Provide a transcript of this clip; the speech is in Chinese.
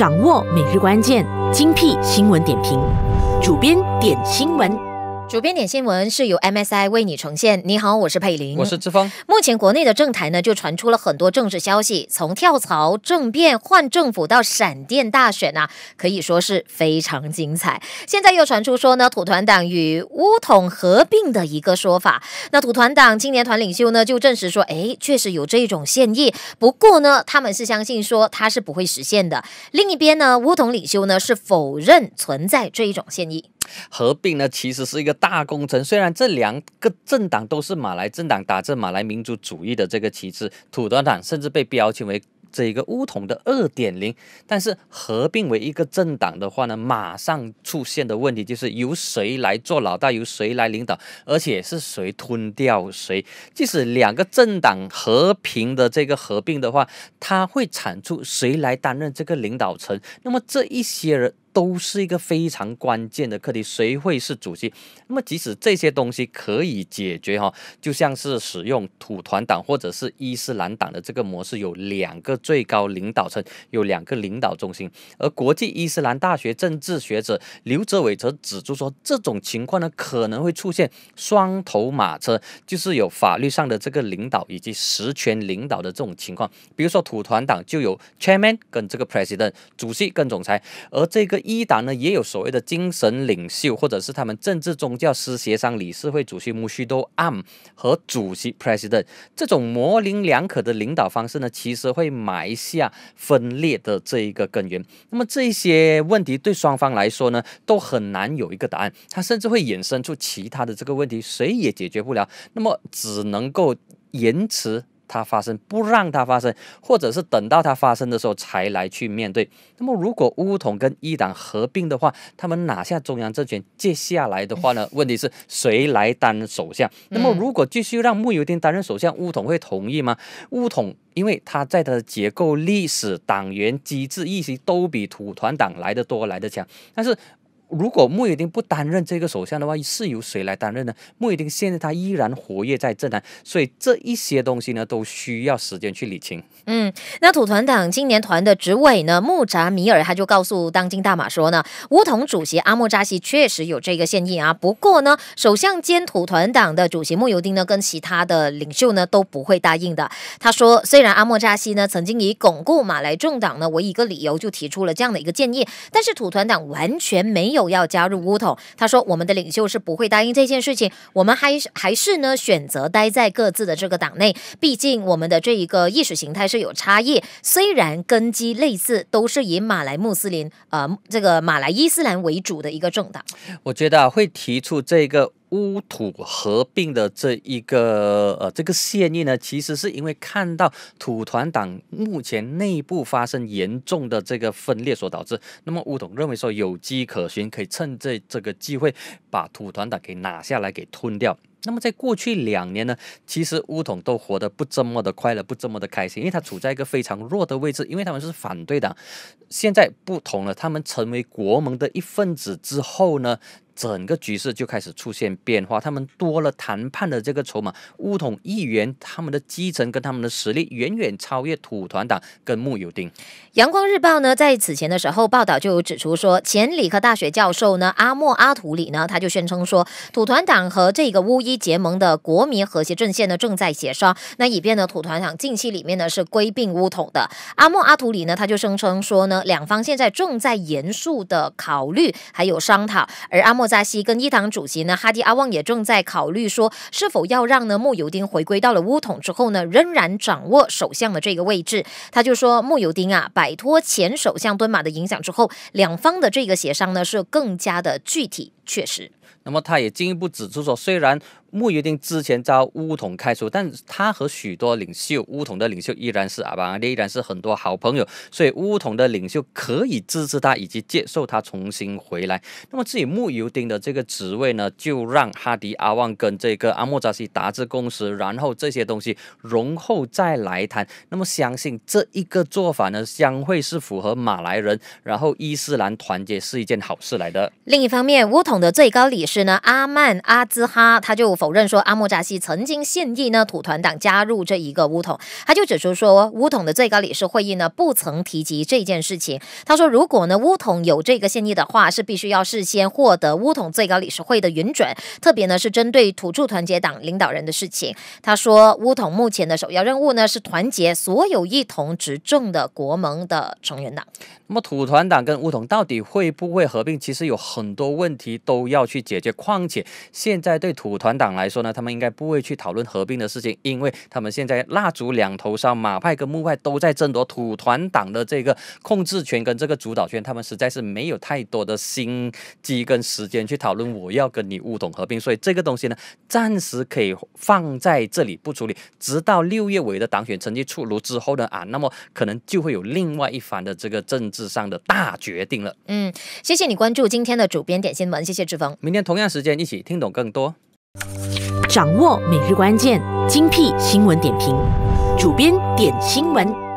掌握每日关键精辟新闻点评，主编点新闻。主编点新闻是由 MSI 为你呈现。你好，我是佩林，我是志峰。目前国内的政坛呢，就传出了很多政治消息，从跳槽政变换政府到闪电大选啊，可以说是非常精彩。现在又传出说呢，土团党与乌统合并的一个说法。那土团党青年团领袖呢，就证实说，哎，确实有这一种现役。不过呢，他们是相信说他是不会实现的。另一边呢，乌统领袖呢是否认存在这一种现役。合并呢，其实是一个大工程。虽然这两个政党都是马来政党，打着马来民族主义的这个旗帜，土团党甚至被标签为这个乌统的二点零，但是合并为一个政党的话呢，马上出现的问题就是由谁来做老大，由谁来领导，而且是谁吞掉谁。即使两个政党和平的这个合并的话，它会产出谁来担任这个领导层？那么这一些人。都是一个非常关键的课题，谁会是主席？那么即使这些东西可以解决哈，就像是使用土团党或者是伊斯兰党的这个模式，有两个最高领导层，有两个领导中心。而国际伊斯兰大学政治学者刘哲伟则指出说，这种情况呢可能会出现双头马车，就是有法律上的这个领导以及实权领导的这种情况。比如说土团党就有 chairman 跟这个 president，主席跟总裁，而这个。一党呢，也有所谓的精神领袖，或者是他们政治宗教师协商理事会主席穆须多安和主席 president 这种模棱两可的领导方式呢，其实会埋下分裂的这一个根源。那么这些问题对双方来说呢，都很难有一个答案，它甚至会衍生出其他的这个问题，谁也解决不了。那么只能够延迟。它发生，不让它发生，或者是等到它发生的时候才来去面对。那么，如果乌统跟一党合并的话，他们拿下中央政权，接下来的话呢？问题是谁来当首相？那么，如果继续让穆尤丁担任首相，乌统会同意吗？乌统因为他在他的结构、历史、党员机制、意识都比土团党来的多、来的强，但是。如果穆尤丁不担任这个首相的话，是由谁来担任呢？穆尤丁现在他依然活跃在政坛，所以这一些东西呢都需要时间去理清。嗯，那土团党青年团的执委呢，穆扎米尔他就告诉《当今大马》说呢，乌统主席阿莫扎西确实有这个建议啊，不过呢，首相兼土团党的主席穆尤丁呢，跟其他的领袖呢都不会答应的。他说，虽然阿莫扎西呢曾经以巩固马来政党呢为一个理由，就提出了这样的一个建议，但是土团党完全没有。都要加入乌统，他说我们的领袖是不会答应这件事情，我们还还是呢选择待在各自的这个党内，毕竟我们的这一个意识形态是有差异，虽然根基类似，都是以马来穆斯林呃这个马来伊斯兰为主的一个政党，我觉得会提出这个。乌土合并的这一个呃这个现役呢，其实是因为看到土团党目前内部发生严重的这个分裂所导致。那么乌统认为说有机可循，可以趁这这个机会把土团党给拿下来，给吞掉。那么在过去两年呢，其实乌统都活得不这么的快乐，不这么的开心，因为他处在一个非常弱的位置，因为他们是反对党。现在不同了，他们成为国盟的一份子之后呢？整个局势就开始出现变化，他们多了谈判的这个筹码。乌统议员他们的基层跟他们的实力远远超越土团党跟穆尤丁。阳光日报呢，在此前的时候报道就有指出说，前理科大学教授呢阿莫阿图里呢，他就宣称说，土团党和这个乌伊结盟的国民和谐阵线呢正在协商，那以便呢土团党近期里面呢是归并乌统的。阿莫阿图里呢他就声称说呢，两方现在正在严肃的考虑还有商讨，而阿莫。扎西跟一党主席呢哈迪阿旺也正在考虑说，是否要让呢穆尤丁回归到了乌统之后呢，仍然掌握首相的这个位置。他就说，穆尤丁啊，摆脱前首相敦马的影响之后，两方的这个协商呢，是更加的具体。确实，那么他也进一步指出说，虽然穆尤丁之前遭巫统开除，但他和许多领袖，巫统的领袖依然是阿邦阿爹，依然是很多好朋友，所以巫统的领袖可以支持他，以及接受他重新回来。那么至于穆尤丁的这个职位呢，就让哈迪阿旺跟这个阿莫扎西达至共识，然后这些东西容后再来谈。那么相信这一个做法呢，将会是符合马来人，然后伊斯兰团结是一件好事来的。另一方面，巫统。的最高理事呢，阿曼阿兹哈他就否认说，阿莫扎西曾经献议呢土团党加入这一个乌统，他就指出说，乌统的最高理事会议呢不曾提及这件事情。他说，如果呢乌统有这个献议的话，是必须要事先获得乌统最高理事会的允准，特别呢是针对土著团结党领导人的事情。他说，乌统目前的首要任务呢是团结所有一同执政的国盟的成员党。那么土团党跟乌统到底会不会合并？其实有很多问题。都要去解决。况且现在对土团党来说呢，他们应该不会去讨论合并的事情，因为他们现在蜡烛两头烧，马派跟木派都在争夺土团党的这个控制权跟这个主导权，他们实在是没有太多的心机跟时间去讨论我要跟你乌统合并。所以这个东西呢，暂时可以放在这里不处理，直到六月尾的党选成绩出炉之后呢，啊，那么可能就会有另外一番的这个政治上的大决定了。嗯，谢谢你关注今天的主编点新闻。谢谢志峰，明天同样时间一起听懂更多，掌握每日关键精辟新闻点评，主编点新闻。